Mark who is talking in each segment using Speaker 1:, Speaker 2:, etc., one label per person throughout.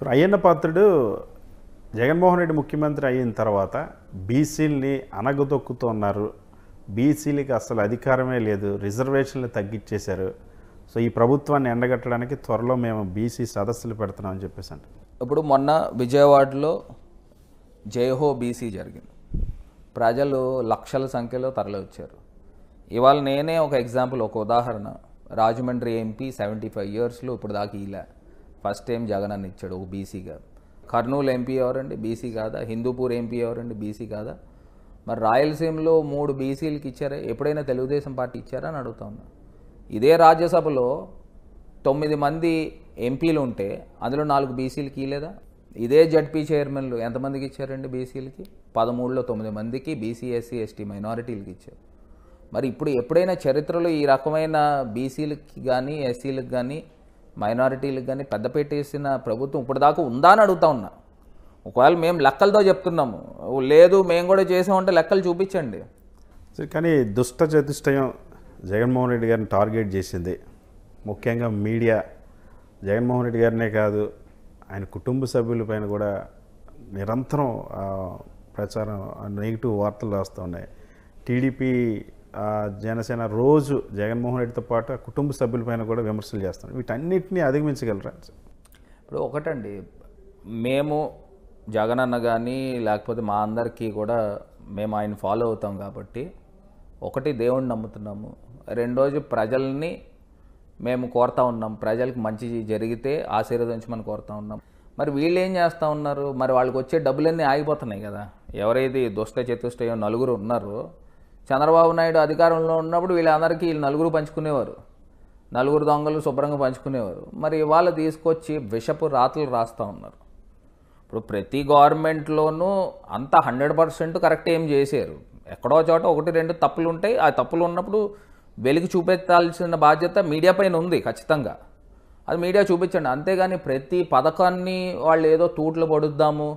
Speaker 1: so Ayyanna Patrudu Jaganmohan Reddy ముఖ్యమంత్రి అయిన తర్వాత బీసీల్ని అనగదొక్కుతున్నారు బీసీలకి అసలు అధికారమే లేదు రిజర్వేషన్లు తగ్గించేశారు సో ఈ ప్రభుత్వాన్ని ఎండగట్టడానికి త్వరలో మేము బీసీ సదస్సులు పెడుతున్నామని
Speaker 2: చెప్పేసి అంట ఇప్పుడు మొన్న విజయవాడలో జయహో బీసీ జరిగింది ప్రజలు లక్షల సంఖ్యలో తరలివచ్చారు ఇవాళ నేనే ఒక ఎగ్జాంపుల్ ఒక ఉదాహరణ రాజమండ్రి ఎంపీ సెవెంటీ ఫైవ్ ఇయర్స్లో ఇప్పుడు దాకా ఇలా ఫస్ట్ టైం జగన్ అని ఇచ్చాడు ఒక బీసీగా కర్నూలు ఎంపీ ఎవరండి బీసీ కాదా హిందూపూర్ ఎంపీ ఎవరండి బీసీ కాదా మరి రాయలసీమలో మూడు బీసీలకు ఇచ్చారా ఎప్పుడైనా తెలుగుదేశం పార్టీ ఇచ్చారా అని అడుగుతా ఉన్నా ఇదే రాజ్యసభలో తొమ్మిది మంది ఎంపీలు ఉంటే అందులో నాలుగు బీసీలకి లేదా ఇదే జడ్పీ చైర్మన్లు ఎంతమందికి ఇచ్చారండి బీసీలకి పదమూడులో తొమ్మిది మందికి బీసీ ఎస్సీ ఎస్టీ మైనారిటీలకి ఇచ్చారు మరి ఇప్పుడు ఎప్పుడైనా చరిత్రలో ఈ రకమైన బీసీలకి కానీ ఎస్సీలకు కానీ మైనారిటీలకు కానీ పెద్దపేట వేసిన ప్రభుత్వం ఇప్పటిదాకా ఉందా అని అడుగుతా ఉన్నా ఒకవేళ మేము లెక్కలతో చెప్తున్నాము లేదు మేము కూడా చేసామంటే లెక్కలు చూపించండి
Speaker 1: కానీ దుష్ట చతుష్టయం జగన్మోహన్ రెడ్డి గారిని టార్గెట్ చేసింది ముఖ్యంగా మీడియా జగన్మోహన్ రెడ్డి గారినే కాదు ఆయన కుటుంబ సభ్యులపైన కూడా నిరంతరం ప్రచారం నెగిటివ్ వార్తలు రాస్తూ ఉన్నాయి టీడీపీ జనసేన రోజు జగన్మోహన్ రెడ్డితో పాటు కుటుంబ సభ్యులపైన కూడా విమర్శలు చేస్తాం వీటన్నిటిని అధిగమించగలరా
Speaker 2: ఇప్పుడు ఒకటండి మేము జగన్ అన్న కానీ లేకపోతే మా అందరికీ కూడా మేము ఆయన ఫాలో అవుతాం కాబట్టి ఒకటి దేవుణ్ణి నమ్ముతున్నాము రెండోజు ప్రజల్ని మేము కోరుతా ఉన్నాం ప్రజలకు మంచి జరిగితే ఆశీర్వదించి మనం కోరుతా ఉన్నాం మరి వీళ్ళు ఏం చేస్తూ ఉన్నారు మరి వాళ్ళకి వచ్చే డబ్బులన్నీ ఆగిపోతున్నాయి కదా ఎవరైతే దుష్ట చతుష్టయో నలుగురు ఉన్నారో చంద్రబాబు నాయుడు అధికారంలో ఉన్నప్పుడు వీళ్ళందరికీ వీళ్ళు నలుగురు పంచుకునేవారు నలుగురు దొంగలు శుభ్రంగా పంచుకునేవారు మరి వాళ్ళు తీసుకొచ్చి విషపు రాతలు రాస్తూ ఉన్నారు ఇప్పుడు ప్రతి గవర్నమెంట్లోనూ అంత హండ్రెడ్ పర్సెంట్ కరెక్ట్ ఏం చేశారు ఎక్కడో చోట ఒకటి రెండు తప్పులు ఉంటాయి ఆ తప్పులు ఉన్నప్పుడు వెలికి చూపెట్టాల్సిన బాధ్యత మీడియా పైన ఉంది ఖచ్చితంగా అది మీడియా చూపించండి అంతేగాని ప్రతి పథకాన్ని వాళ్ళు ఏదో తూట్లు పడుద్దాము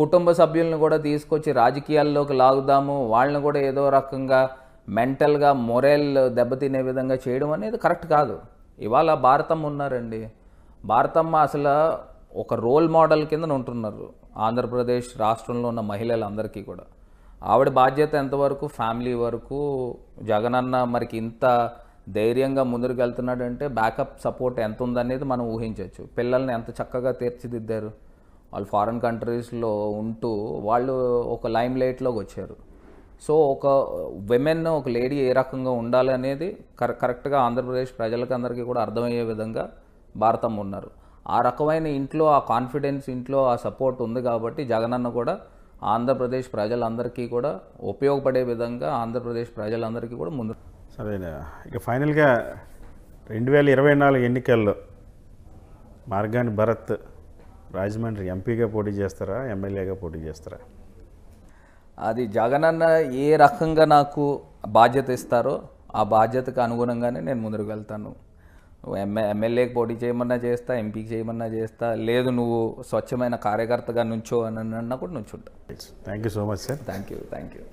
Speaker 2: కుటుంబ సభ్యులను కూడా తీసుకొచ్చి రాజకీయాల్లోకి లాగుదాము వాళ్ళని కూడా ఏదో రకంగా మెంటల్గా మొరల్ దెబ్బతినే విధంగా చేయడం అనేది కరెక్ట్ కాదు ఇవాళ భారతమ్మ ఉన్నారండి భారతమ్మ అసలు ఒక రోల్ మోడల్ కింద ఉంటున్నారు ఆంధ్రప్రదేశ్ రాష్ట్రంలో ఉన్న మహిళలందరికీ కూడా ఆవిడ బాధ్యత ఎంతవరకు ఫ్యామిలీ వరకు జగనన్న మరికి ఇంత ధైర్యంగా ముందుకు వెళ్తున్నాడంటే బ్యాకప్ సపోర్ట్ ఎంత ఉందనేది మనం ఊహించవచ్చు పిల్లల్ని ఎంత చక్కగా తీర్చిదిద్దారు వాళ్ళు ఫారిన్ కంట్రీస్లో ఉంటూ వాళ్ళు ఒక లైమ్ లైట్లోకి వచ్చారు సో ఒక విమెన్ ఒక లేడీ ఏ రకంగా ఉండాలి అనేది కర కరెక్ట్గా ఆంధ్రప్రదేశ్ ప్రజలకు అందరికీ కూడా అర్థమయ్యే విధంగా భారతం ఉన్నారు ఆ రకమైన ఇంట్లో ఆ కాన్ఫిడెన్స్ ఇంట్లో ఆ సపోర్ట్ ఉంది కాబట్టి జగనన్న కూడా ఆంధ్రప్రదేశ్ ప్రజలందరికీ కూడా ఉపయోగపడే విధంగా ఆంధ్రప్రదేశ్ ప్రజలందరికీ కూడా ముందు సరే
Speaker 1: ఇక ఫైనల్గా రెండు వేల ఇరవై నాలుగు ఎన్నికల్లో మార్గాన్ భరత్
Speaker 2: రాజమండ్రి ఎంపీగా పోటీ చేస్తారా ఎమ్మెల్యేగా పోటీ చేస్తారా అది జగనన్న ఏ రకంగా నాకు బాధ్యత ఇస్తారో ఆ బాధ్యతకు అనుగుణంగానే నేను ముందుకు వెళ్తాను ఎమ్మె ఎమ్మెల్యేకి పోటీ చేయమన్నా చేస్తా ఎంపీకి చేయమన్నా చేస్తా లేదు నువ్వు స్వచ్ఛమైన కార్యకర్తగా నుంచో అని అన్నా కూడా నుంచుంటా thank you so much sir thank you thank you